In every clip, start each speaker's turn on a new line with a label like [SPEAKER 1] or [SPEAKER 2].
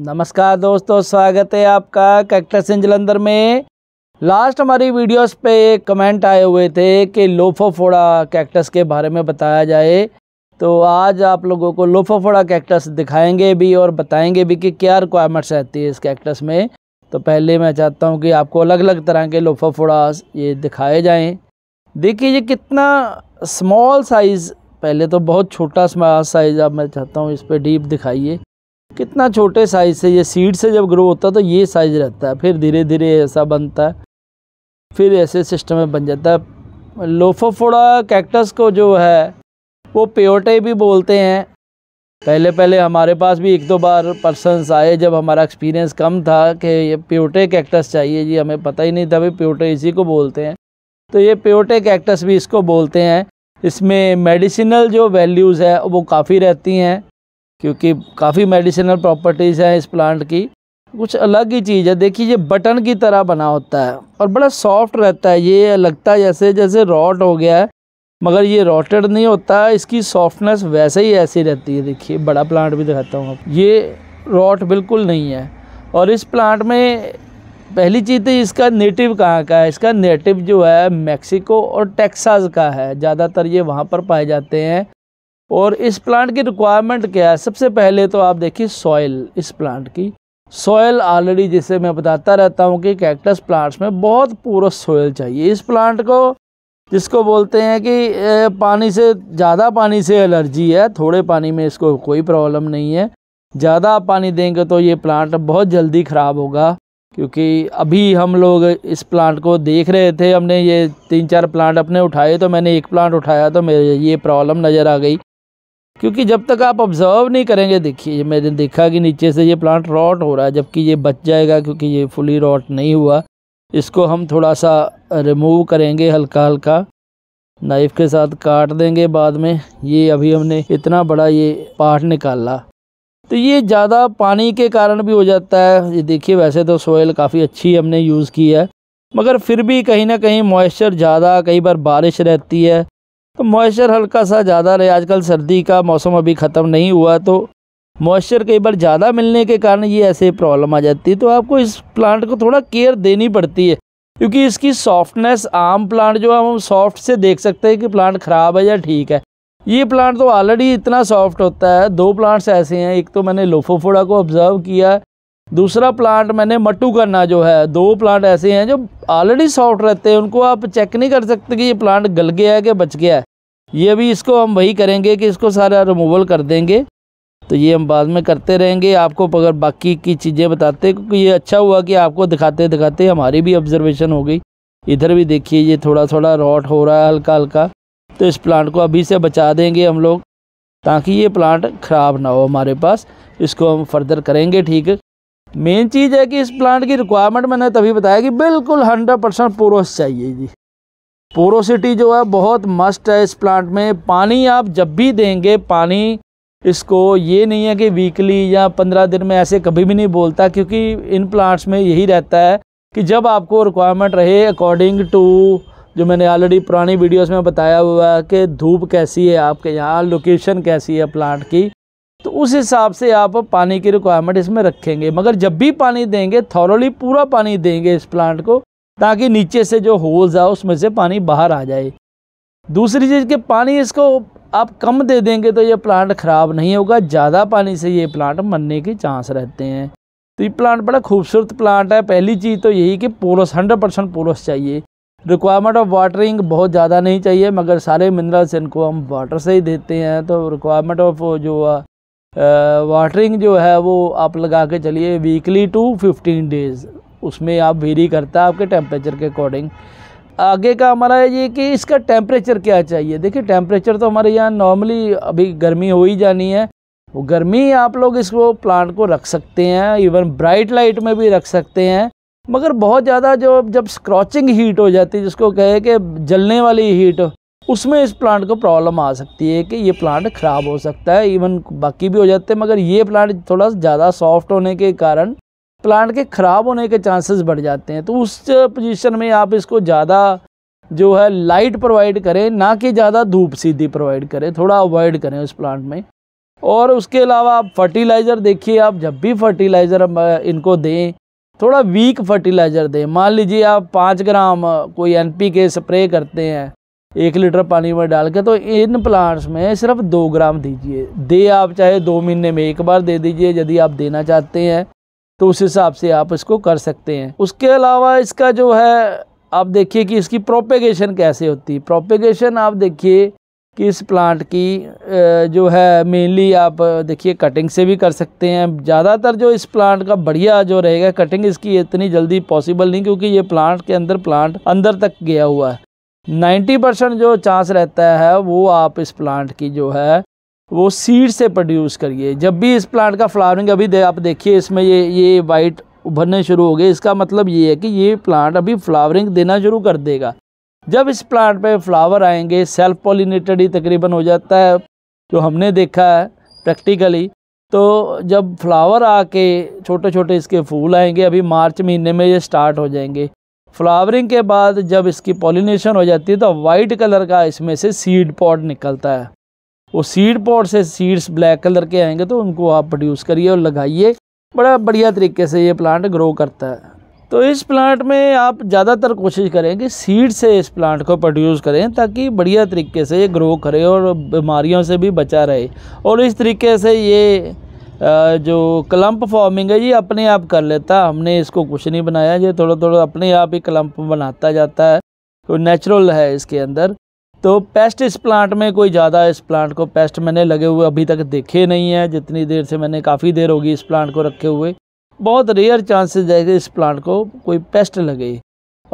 [SPEAKER 1] नमस्कार दोस्तों स्वागत है आपका कैक्टस इन जलंधर में लास्ट हमारी वीडियोस पे एक कमेंट आए हुए थे कि लोफोफोड़ा कैक्टस के बारे में बताया जाए तो आज आप लोगों को लोफोफोड़ा कैक्टस दिखाएंगे भी और बताएंगे भी कि क्या रिक्वायरमेंट्स रहती है इस कैक्टस में तो पहले मैं चाहता हूँ कि आपको अलग अलग तरह के लोफा फोड़ास ये दिखाए जाएँ देखिए ये कितना स्मॉल साइज़ पहले तो बहुत छोटा स्मॉल साइज़ अब मैं चाहता हूँ इस पर डीप दिखाइए कितना छोटे साइज़ से ये सीड से जब ग्रो होता है तो ये साइज़ रहता है फिर धीरे धीरे ऐसा बनता है फिर ऐसे सिस्टम में बन जाता है लोफोफोड़ा कैक्टस को जो है वो प्योटे भी बोलते हैं पहले पहले हमारे पास भी एक दो बार पर्सनस आए जब हमारा एक्सपीरियंस कम था कि ये प्योटे कैक्टस चाहिए जी हमें पता ही नहीं था भाई प्योटे इसी को बोलते हैं तो ये प्योटे कैक्टस भी इसको बोलते हैं इसमें मेडिसिनल जो वैल्यूज़ है वो काफ़ी रहती हैं क्योंकि काफ़ी मेडिसिनल प्रॉपर्टीज़ हैं इस प्लांट की कुछ अलग ही चीज़ है देखिए ये बटन की तरह बना होता है और बड़ा सॉफ्ट रहता है ये लगता है जैसे जैसे रॉट हो गया है मगर ये रोटेड नहीं होता इसकी सॉफ्टनेस वैसे ही ऐसी रहती है देखिए बड़ा प्लांट भी दिखाता हूँ ये रॉट बिल्कुल नहीं है और इस प्लांट में पहली चीज़ तो इसका नेटिव कहाँ का है इसका नेटिव जो है मेक्सिको और टेक्सास का है ज़्यादातर ये वहाँ पर पाए जाते हैं और इस प्लांट की रिक्वायरमेंट क्या है सबसे पहले तो आप देखिए सॉइल इस प्लांट की सॉयल ऑलरेडी जिसे मैं बताता रहता हूँ कि कैक्टस प्लांट्स में बहुत पूरा सॉयल चाहिए इस प्लांट को जिसको बोलते हैं कि पानी से ज़्यादा पानी से एलर्जी है थोड़े पानी में इसको कोई प्रॉब्लम नहीं है ज़्यादा पानी देंगे तो ये प्लांट बहुत जल्दी ख़राब होगा क्योंकि अभी हम लोग इस प्लांट को देख रहे थे हमने ये तीन चार प्लांट अपने उठाए तो मैंने एक प्लांट उठाया तो मेरे ये प्रॉब्लम नज़र आ गई क्योंकि जब तक आप ऑब्ज़र्व नहीं करेंगे देखिए मैंने देखा कि नीचे से ये प्लांट रॉट हो रहा है जबकि ये बच जाएगा क्योंकि ये फुली रॉट नहीं हुआ इसको हम थोड़ा सा रिमूव करेंगे हल्का हल्का नाइफ़ के साथ काट देंगे बाद में ये अभी हमने इतना बड़ा ये पार्ट निकाला तो ये ज़्यादा पानी के कारण भी हो जाता है ये देखिए वैसे तो सोयल काफ़ी अच्छी हमने यूज़ की है मगर फिर भी कहीं ना कहीं मॉइस्चर ज़्यादा कई बार बारिश रहती है तो मॉइस्चर हल्का सा ज़्यादा रहे आजकल सर्दी का मौसम अभी ख़त्म नहीं हुआ तो मॉइस्चर कई बार ज़्यादा मिलने के कारण ये ऐसे प्रॉब्लम आ जाती है तो आपको इस प्लांट को थोड़ा केयर देनी पड़ती है क्योंकि इसकी सॉफ्टनेस आम प्लांट जो हम सॉफ्ट से देख सकते हैं कि प्लांट ख़राब है या ठीक है ये प्लांट तो ऑलरेडी इतना सॉफ्ट होता है दो प्लांट्स ऐसे हैं एक तो मैंने लोफोफोड़ा को ऑब्ज़र्व किया दूसरा प्लांट मैंने मट्टू करना जो है दो प्लांट ऐसे हैं जो ऑलरेडी सॉफ्ट रहते हैं उनको आप चेक नहीं कर सकते कि ये प्लांट गल गया है कि बच गया है ये भी इसको हम वही करेंगे कि इसको सारा रिमूवल कर देंगे तो ये हम बाद में करते रहेंगे आपको अगर बाकी की चीज़ें बताते क्योंकि ये अच्छा हुआ कि आपको दिखाते दिखाते हमारी भी ऑब्जर्वेशन हो गई इधर भी देखिए ये थोड़ा थोड़ा रॉट हो रहा है हल्का हल्का तो इस प्लांट को अभी से बचा देंगे हम लोग ताकि ये प्लांट ख़राब ना हो हमारे पास इसको हम फर्दर करेंगे ठीक मेन चीज़ है कि इस प्लांट की रिक्वायरमेंट मैंने तभी बताया कि बिल्कुल हंड्रेड परसेंट पोरोस चाहिए जी पोरोसिटी जो है बहुत मस्ट है इस प्लांट में पानी आप जब भी देंगे पानी इसको ये नहीं है कि वीकली या पंद्रह दिन में ऐसे कभी भी नहीं बोलता क्योंकि इन प्लांट्स में यही रहता है कि जब आपको रिक्वायरमेंट रहे अकॉर्डिंग टू जो मैंने ऑलरेडी पुरानी वीडियोस में बताया हुआ है कि धूप कैसी है आपके यहाँ लोकेशन कैसी है प्लांट की तो उस हिसाब से आप पानी की रिक्वायरमेंट इसमें रखेंगे मगर जब भी पानी देंगे थॉरली पूरा पानी देंगे इस प्लांट को ताकि नीचे से जो होल्स है उसमें से पानी बाहर आ जाए दूसरी चीज़ कि पानी इसको आप कम दे देंगे तो ये प्लांट ख़राब नहीं होगा ज़्यादा पानी से ये प्लांट मरने के चांस रहते हैं तो ये प्लांट बड़ा खूबसूरत प्लांट है पहली चीज़ तो यही कि पोलस हंड्रेड परसेंट पोलस चाहिए रिक्वायरमेंट ऑफ वाटरिंग बहुत ज़्यादा नहीं चाहिए मगर सारे मिनरल्स इनको हम वाटर से ही देते हैं तो रिक्वायरमेंट ऑफ जो वाटरिंग जो है वो आप लगा के चलिए वीकली टू फिफ्टीन डेज़ उसमें आप वेरी करता है आपके टेम्परेचर के अकॉर्डिंग आगे का हमारा ये कि इसका टेम्परेचर क्या चाहिए देखिए टेम्परेचर तो हमारे यहाँ नॉर्मली अभी गर्मी हो ही जानी है वो गर्मी आप लोग इसको प्लांट को रख सकते हैं इवन ब्राइट लाइट में भी रख सकते हैं मगर बहुत ज़्यादा जो जब स्क्रॉचिंग हीट हो जाती है जिसको कहे कि जलने वाली हीट उसमें इस प्लांट को प्रॉब्लम आ सकती है कि ये प्लांट ख़राब हो सकता है इवन बाकी भी हो जाते हैं मगर ये प्लांट थोड़ा ज़्यादा सॉफ्ट होने के कारण प्लांट के ख़राब होने के चांसेस बढ़ जाते हैं तो उस पोजीशन में आप इसको ज़्यादा जो है लाइट प्रोवाइड करें ना कि ज़्यादा धूप सीधी प्रोवाइड करें थोड़ा अवॉइड करें उस प्लांट में और उसके अलावा आप फर्टिलाइज़र देखिए आप जब भी फर्टिलाइज़र इनको दें थोड़ा वीक फर्टिलाइज़र दें मान लीजिए आप पाँच ग्राम कोई एन पी के स्प्रे करते हैं एक लीटर पानी में डाल के तो इन प्लांट्स में सिर्फ दो ग्राम दीजिए दे आप चाहे दो महीने में एक बार दे दीजिए यदि आप देना चाहते हैं तो उस हिसाब से आप इसको कर सकते हैं उसके अलावा इसका जो है आप देखिए कि इसकी प्रोपेगेशन कैसे होती है प्रोपेगेशन आप देखिए कि इस प्लांट की जो है मेनली आप देखिए कटिंग से भी कर सकते हैं ज़्यादातर जो इस प्लांट का बढ़िया जो रहेगा कटिंग इसकी इतनी जल्दी पॉसिबल नहीं क्योंकि ये प्लांट के अंदर प्लांट अंदर तक गया हुआ है 90 परसेंट जो चांस रहता है वो आप इस प्लांट की जो है वो सीड से प्रोड्यूस करिए जब भी इस प्लांट का फ्लावरिंग अभी दे, आप देखिए इसमें ये ये वाइट उभरने शुरू हो गए इसका मतलब ये है कि ये प्लांट अभी फ्लावरिंग देना शुरू कर देगा जब इस प्लांट पे फ्लावर आएंगे सेल्फ पॉलिनेटेड ही तकरीबन हो जाता है जो हमने देखा है प्रैक्टिकली तो जब फ्लावर आके छोटे छोटे इसके फूल आएंगे अभी मार्च महीने में ये स्टार्ट हो जाएंगे फ्लावरिंग के बाद जब इसकी पॉलिनेशन हो जाती है तो वाइट कलर का इसमें से सीड पॉड निकलता है वो सीड पॉट से सीड्स ब्लैक कलर के आएंगे तो उनको आप प्रोड्यूस करिए और लगाइए बड़ा बढ़िया तरीके से ये प्लांट ग्रो करता है तो इस प्लांट में आप ज़्यादातर कोशिश करें कि सीड से इस प्लांट को प्रोड्यूस करें ताकि बढ़िया तरीके से ये ग्रो करे और बीमारियों से भी बचा रहे और इस तरीके से ये जो क्लम्प फॉर्मिंग है ये अपने आप कर लेता हमने इसको कुछ नहीं बनाया ये थोड़ा थोड़ा अपने आप ही क्लम्प बनाता जाता है तो नेचुरल है इसके अंदर तो पेस्ट इस प्लांट में कोई ज़्यादा इस प्लांट को पेस्ट मैंने लगे हुए अभी तक देखे नहीं हैं जितनी देर से मैंने काफ़ी देर होगी इस प्लांट को रखे हुए बहुत रेयर चांसेस है कि इस प्लांट को कोई पेस्ट लगे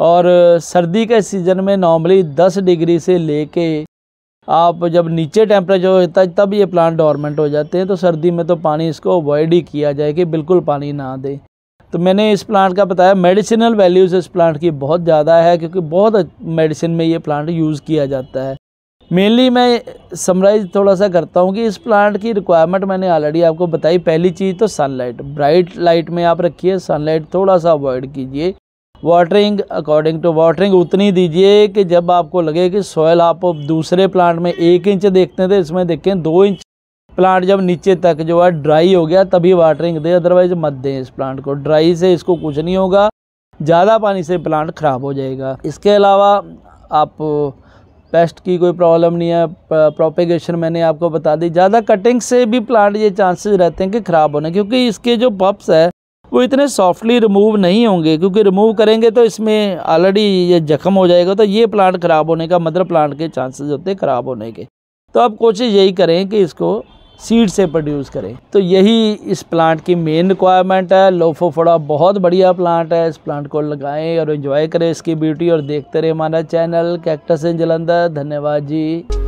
[SPEAKER 1] और सर्दी के सीज़न में नॉर्मली 10 डिग्री से लेके आप जब नीचे टेम्परेचर होता है तब ये प्लांट डॉर्मेंट हो जाते हैं तो सर्दी में तो पानी इसको अवॉइड ही किया जाए कि बिल्कुल पानी ना दें तो मैंने इस प्लांट का बताया मेडिसिनल वैल्यूज़ इस प्लांट की बहुत ज़्यादा है क्योंकि बहुत मेडिसिन में ये प्लांट यूज़ किया जाता है मेनली मैं समराइज थोड़ा सा करता हूँ कि इस प्लांट की रिक्वायरमेंट मैंने ऑलरेडी आपको बताई पहली चीज़ तो सनलाइट ब्राइट लाइट में आप रखिए सनलाइट थोड़ा सा अवॉइड कीजिए वाटरिंग अकॉर्डिंग टू वाटरिंग उतनी दीजिए कि जब आपको लगे कि सॉयल आप दूसरे प्लांट में एक इंच देखते थे तो इसमें देखें दो इंच प्लांट जब नीचे तक जो है ड्राई हो गया तभी वाटरिंग दें अदरवाइज मत दें इस प्लांट को ड्राई से इसको कुछ नहीं होगा ज़्यादा पानी से प्लांट ख़राब हो जाएगा इसके अलावा आप पेस्ट की कोई प्रॉब्लम नहीं है प्रोपेगेशन मैंने आपको बता दी ज़्यादा कटिंग से भी प्लांट ये चांसेस रहते हैं कि ख़राब होने क्योंकि इसके जो पप्स है वो इतने सॉफ्टली रिमूव नहीं होंगे क्योंकि रिमूव करेंगे तो इसमें ऑलरेडी ये जख्म हो जाएगा तो ये प्लांट ख़राब होने का मदर प्लांट के चांसेस होते हैं ख़राब होने के तो आप कोशिश यही करें कि इसको सीड से प्रोड्यूस करें तो यही इस प्लांट की मेन रिक्वायरमेंट है लोफोफोड़ा बहुत बढ़िया प्लांट है इस प्लांट को लगाएं और एंजॉय करें इसकी ब्यूटी और देखते रहे हमारा चैनल कैक्टस इन जलंधर धन्यवाद जी